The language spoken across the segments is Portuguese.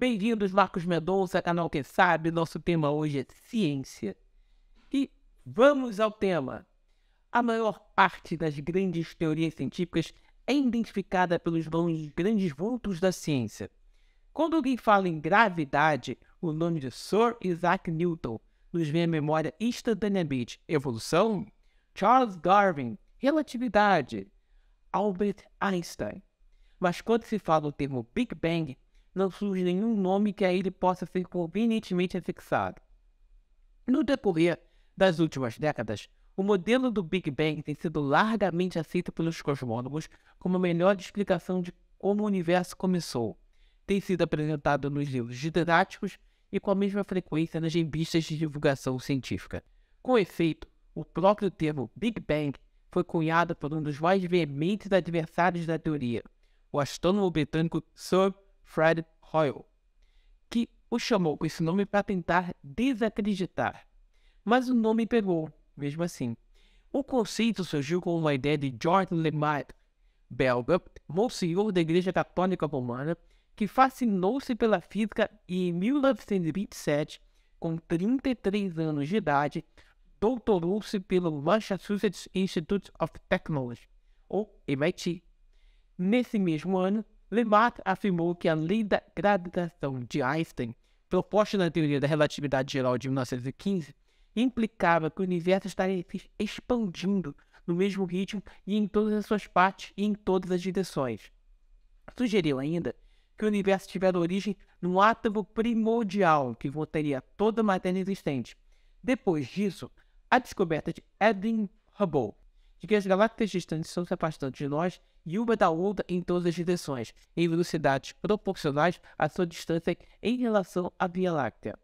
Bem-vindos, Marcos Mendonça, canal Quem Sabe. Nosso tema hoje é ciência. E vamos ao tema. A maior parte das grandes teorias científicas é identificada pelos nomes grandes vultos da ciência. Quando alguém fala em gravidade, o nome de Sir Isaac Newton nos vem à memória instantaneamente. Evolução? Charles Darwin. Relatividade? Albert Einstein. Mas quando se fala o termo Big Bang, não surge nenhum nome que a ele possa ser convenientemente afixado. No decorrer das últimas décadas, o modelo do Big Bang tem sido largamente aceito pelos cosmólogos como a melhor explicação de como o universo começou. Tem sido apresentado nos livros didáticos e com a mesma frequência nas revistas de divulgação científica. Com efeito, o próprio termo Big Bang foi cunhado por um dos mais veementes adversários da teoria, o astrônomo britânico Sir Fred Hoyle, que o chamou com esse nome para tentar desacreditar. Mas o nome pegou, mesmo assim. O conceito surgiu com uma ideia de George Lemaitre, belga, monsenhor da Igreja Católica Romana, que fascinou-se pela física e, em 1927, com 33 anos de idade, doutorou-se pelo Massachusetts Institute of Technology, ou MIT. Nesse mesmo ano, Lemaître afirmou que a lei da gravitação de Einstein, proposta na teoria da relatividade geral de 1915, implicava que o universo estaria se expandindo no mesmo ritmo e em todas as suas partes e em todas as direções. Sugeriu ainda que o universo tivera origem num átomo primordial que conteria toda a matéria existente. Depois disso, a descoberta de Edwin Hubble de que as galáxias distantes são se afastando de nós e uma da outra em todas as direções, em velocidades proporcionais à sua distância em relação à Via Láctea.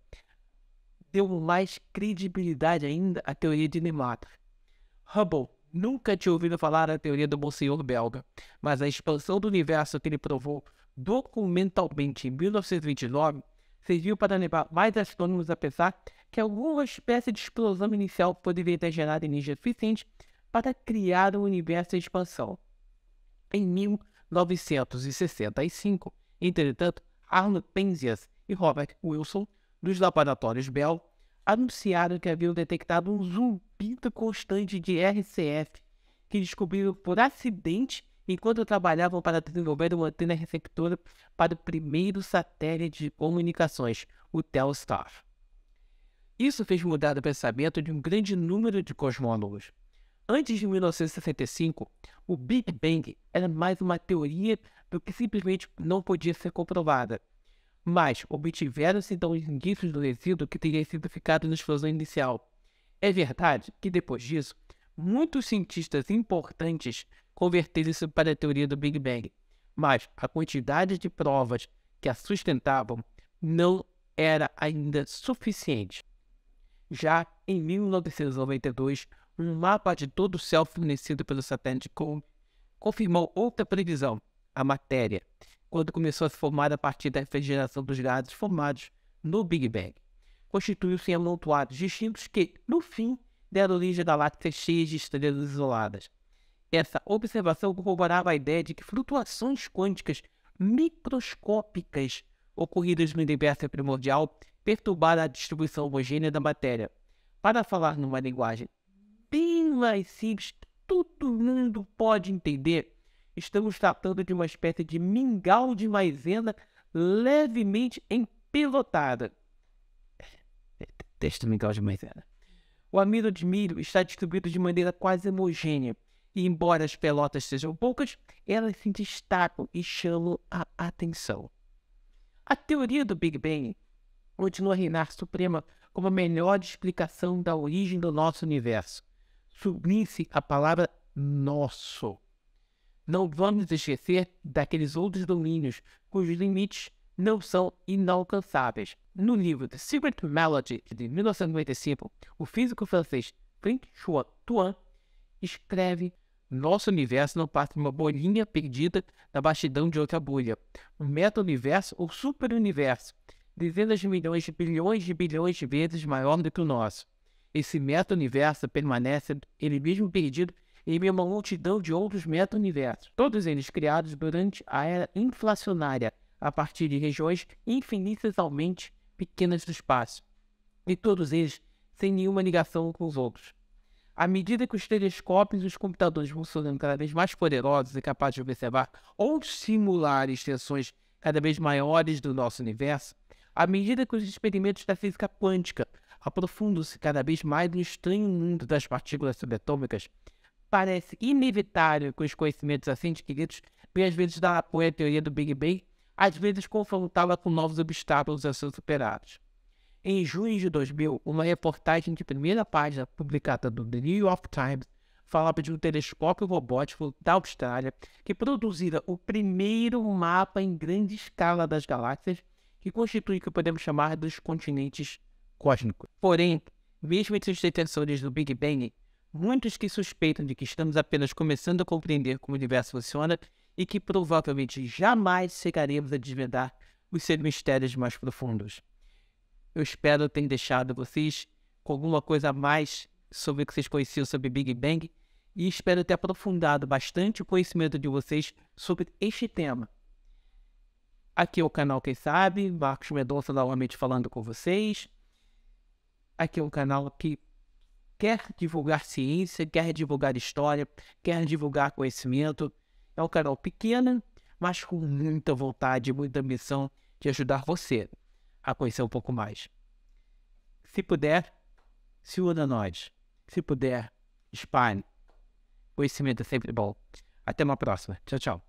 Deu mais credibilidade ainda à teoria de Nemato. Hubble nunca tinha ouvido falar da teoria do Monsenhor belga, mas a expansão do universo que ele provou documentalmente em 1929 serviu para levar mais astrônomos a pensar que alguma espécie de explosão inicial poderia ter gerado energia suficiente para criar um universo em expansão. Em 1965, entretanto, Arnold Penzias e Robert Wilson, dos laboratórios Bell, anunciaram que haviam detectado um zumbido constante de RCF, que descobriram por acidente enquanto trabalhavam para desenvolver uma antena receptora para o primeiro satélite de comunicações, o Telstar. Isso fez mudar o pensamento de um grande número de cosmólogos. Antes de 1965, o Big Bang era mais uma teoria do que simplesmente não podia ser comprovada. Mas obtiveram-se então os indícios do resíduo que teria sido ficado na explosão inicial. É verdade que depois disso, muitos cientistas importantes converteram-se para a teoria do Big Bang, mas a quantidade de provas que a sustentavam não era ainda suficiente. Já em 1992, um mapa de todo o céu fornecido pelo satélite Cole confirmou outra previsão, a matéria, quando começou a se formar a partir da refrigeração dos gases formados no Big Bang. Constituiu-se em amontoados distintos que, no fim, deram origem a galáxias cheias de estrelas isoladas. Essa observação corroborava a ideia de que flutuações quânticas microscópicas ocorridas no universo primordial perturbaram a distribuição homogênea da matéria. Para falar numa linguagem bem mais simples que todo mundo pode entender. Estamos tratando de uma espécie de mingau de maisena levemente empelotada. Testa mingau de maisena. O amido de milho está distribuído de maneira quase homogênea, e embora as pelotas sejam poucas, elas se destacam e chamam a atenção. A teoria do Big Bang continua a reinar suprema como a melhor explicação da origem do nosso universo sublinhe-se a palavra nosso. Não vamos esquecer daqueles outros domínios cujos limites não são inalcançáveis. No livro The Secret Melody de 1995, o físico francês Frank-Chouan Tuan escreve nosso universo não passa de uma bolinha perdida na vastidão de outra bolha, um meta-universo ou super-universo, dezenas de milhões de bilhões de bilhões de vezes maior do que o nosso. Esse meta-universo permanece ele mesmo perdido em uma multidão de outros meta-universos, todos eles criados durante a era inflacionária, a partir de regiões infinitamente pequenas do espaço, e todos eles sem nenhuma ligação com os outros. À medida que os telescópios e os computadores vão se tornando cada vez mais poderosos e capazes de observar ou simular extensões cada vez maiores do nosso universo, à medida que os experimentos da física quântica aprofundam-se cada vez mais no estranho mundo das partículas subatômicas. Parece inevitável que os conhecimentos assim adquiridos venham às vezes dar apoio à teoria do Big Bang, às vezes confrontá-la com novos obstáculos a ser superados. Em junho de 2000, uma reportagem de primeira página publicada no The New York Times falava de um telescópio robótico da Austrália que produzira o primeiro mapa em grande escala das galáxias, que constitui o que podemos chamar dos continentes cósmico. Porém, mesmo entre os detentores do Big Bang, muitos que suspeitam de que estamos apenas começando a compreender como o universo funciona e que provavelmente jamais chegaremos a desvendar os seus mistérios mais profundos. Eu espero ter deixado vocês com alguma coisa a mais sobre o que vocês conheciam sobre Big Bang e espero ter aprofundado bastante o conhecimento de vocês sobre este tema. Aqui é o canal Quem Sabe, Marcos Mendonça novamente falando com vocês. Aqui é um canal que quer divulgar ciência, quer divulgar história, quer divulgar conhecimento. É um canal pequeno, mas com muita vontade, muita ambição de ajudar você a conhecer um pouco mais. Se puder, se una a nós. Se puder, espalhe. Conhecimento é sempre bom. Até uma próxima. Tchau, tchau.